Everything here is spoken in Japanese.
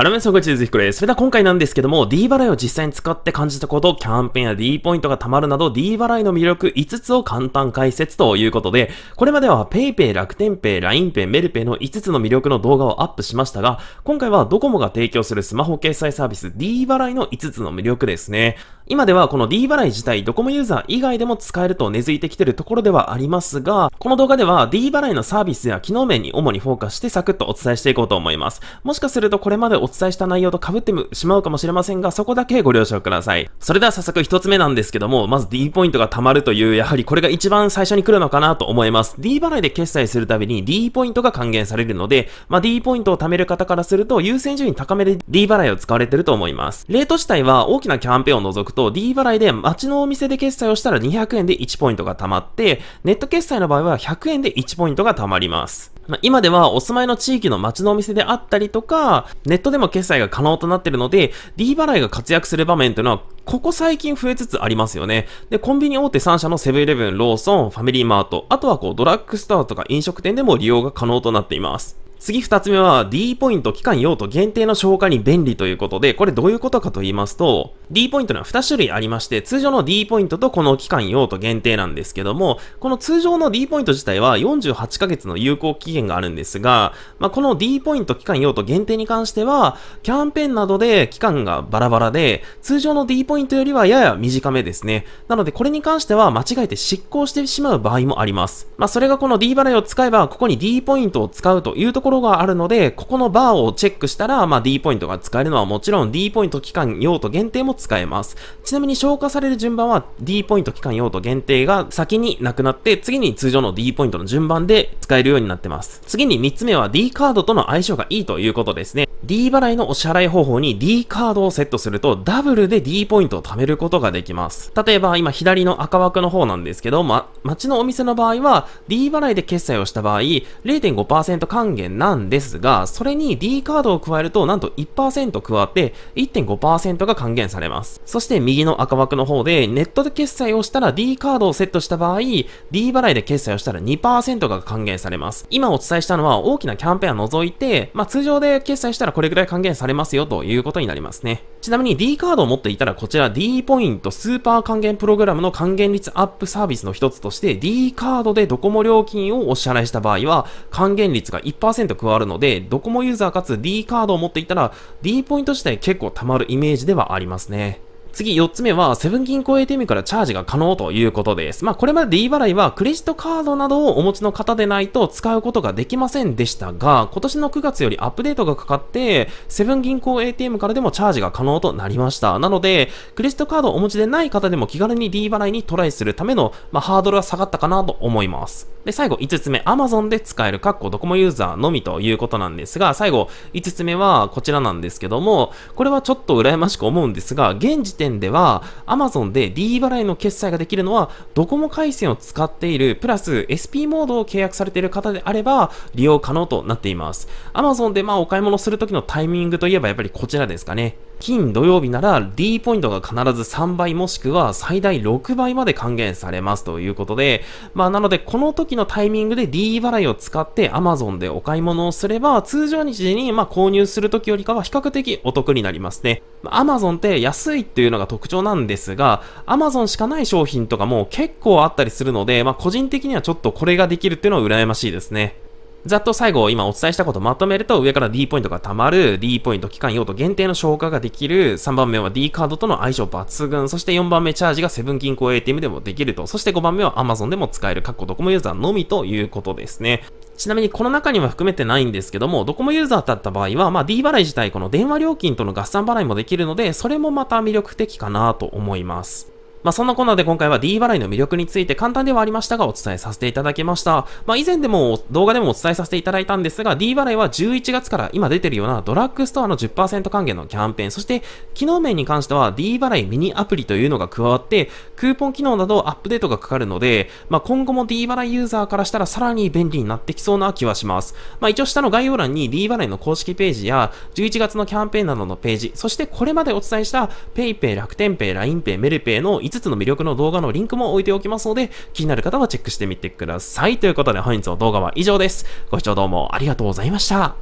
あらめさん、こんにちは。ぜひこす。それでは今回なんですけども、D 払いを実際に使って感じたこと、キャンペーンや D ポイントが貯まるなど、D 払いの魅力5つを簡単解説ということで、これまでは PayPay、楽天 Pay、LINEPay、メルペイの5つの魅力の動画をアップしましたが、今回はドコモが提供するスマホ決済サービス D 払いの5つの魅力ですね。今ではこの D 払い自体ドコモユーザー以外でも使えると根付いてきてるところではありますが、この動画では D 払いのサービスや機能面に主にフォーカスしてサクッとお伝えしていこうと思います。もしかするとこれまでお伝えした内容と被ってしまうかもしれませんが、そこだけご了承ください。それでは早速一つ目なんですけども、まず D ポイントが貯まるという、やはりこれが一番最初に来るのかなと思います。D 払いで決済するたびに D ポイントが還元されるので、まあ、D ポイントを貯める方からすると優先順位高めで D 払いを使われてると思います。レート自体は大きなキャンペーンを除くとと D 払いで街のお店で決済をしたら200円で1ポイントが貯まって、ネット決済の場合は100円で1ポイントが貯まります。まあ、今ではお住まいの地域の街のお店であったりとか、ネットでも決済が可能となっているので、D 払いが活躍する場面というのは、ここ最近増えつつありますよね。で、コンビニ大手3社のセブンイレブン、ローソン、ファミリーマート、あとはこうドラッグストアとか飲食店でも利用が可能となっています。次二つ目は D ポイント期間用途限定の消化に便利ということで、これどういうことかと言いますと、D ポイントには2種類ありまして、通常の D ポイントとこの期間用途限定なんですけども、この通常の D ポイント自体は48ヶ月の有効期限があるんですが、まあ、この D ポイント期間用途限定に関しては、キャンペーンなどで期間がバラバラで、通常の D ポイントよりはやや短めですね。なのでこれに関しては間違えて失効してしまう場合もあります。まあ、それがこの D 払いを使えば、ここに D ポイントを使うというところところがあるので、ここのバーをチェックしたら、まあ、D ポイントが使えるのはもちろん D ポイント期間用途限定も使えます。ちなみに消化される順番は D ポイント期間用途限定が先になくなって、次に通常の D ポイントの順番で使えるようになってます。次に3つ目は D カードとの相性がいいということですね。D 払いのお支払い方法に D カードをセットするとダブルで D ポイントを貯めることができます。例えば今左の赤枠の方なんですけど、ま、街のお店の場合は D 払いで決済をした場合0.5%還元なんですが、それに D カードを加えるとなんと1%加わって1.5%が還元されます。そして右の赤枠の方でネットで決済をしたら D カードをセットした場合 D 払いで決済をしたら2%が還元されます。今お伝えしたのは大きなキャンペーンを除いて、まあ、通常で決済したらこれぐらい還元されますよということになりますね。ちなみに D カードを持っていたらこちら D ポイントスーパー還元プログラムの還元率アップサービスの一つとして D カードでドコモ料金をお支払いした場合は還元率が1%加わるのでドコモユーザーかつ D カードを持っていたら D ポイント自体結構貯まるイメージではありますね。次4つ目は、セブン銀行 ATM からチャージが可能ということです。まあ、これまで D 払いはクレジットカードなどをお持ちの方でないと使うことができませんでしたが、今年の9月よりアップデートがかかって、セブン銀行 ATM からでもチャージが可能となりました。なので、クレジットカードをお持ちでない方でも気軽に D 払いにトライするための、まあ、ハードルは下がったかなと思います。で、最後5つ目、Amazon で使える、かっこドコモユーザーのみということなんですが、最後5つ目はこちらなんですけども、これはちょっと羨ましく思うんですが、現時点では、Amazon で D 払いの決済ができるのは、ドコモ回線を使っている、プラス SP モードを契約されている方であれば、利用可能となっています。Amazon でまあお買い物するときのタイミングといえばやっぱりこちらですかね。金土曜日なら D ポイントが必ず3倍もしくは最大6倍まで還元されますということで、まあなのでこの時のタイミングで D 払いを使って Amazon でお買い物をすれば通常日にま購入する時よりかは比較的お得になりますね。Amazon って安いっていうのが特徴なんですが、Amazon しかない商品とかも結構あったりするので、まあ個人的にはちょっとこれができるっていうのは羨ましいですね。ざっと最後、今お伝えしたことまとめると、上から D ポイントが貯まる、D ポイント期間用途限定の消化ができる、3番目は D カードとの相性抜群、そして4番目チャージがセブン銀行 ATM でもできると、そして5番目は Amazon でも使える、各個ドコモユーザーのみということですね。ちなみにこの中には含めてないんですけども、ドコモユーザーだった場合は、まあ D 払い自体この電話料金との合算払いもできるので、それもまた魅力的かなと思います。まあ、そんなこんなで今回は D 払いの魅力について簡単ではありましたがお伝えさせていただきました。まあ、以前でも動画でもお伝えさせていただいたんですが D 払いは11月から今出てるようなドラッグストアの10%還元のキャンペーン、そして機能面に関しては D 払いミニアプリというのが加わってクーポン機能などアップデートがかかるので、まあ、今後も D 払いユーザーからしたらさらに便利になってきそうな気はします。まあ、一応下の概要欄に D 払いの公式ページや11月のキャンペーンなどのページ、そしてこれまでお伝えした PayPay、楽天 Pay、LINEPay、メルペイの5つの魅力の動画のリンクも置いておきますので、気になる方はチェックしてみてください。ということで本日の動画は以上です。ご視聴どうもありがとうございました。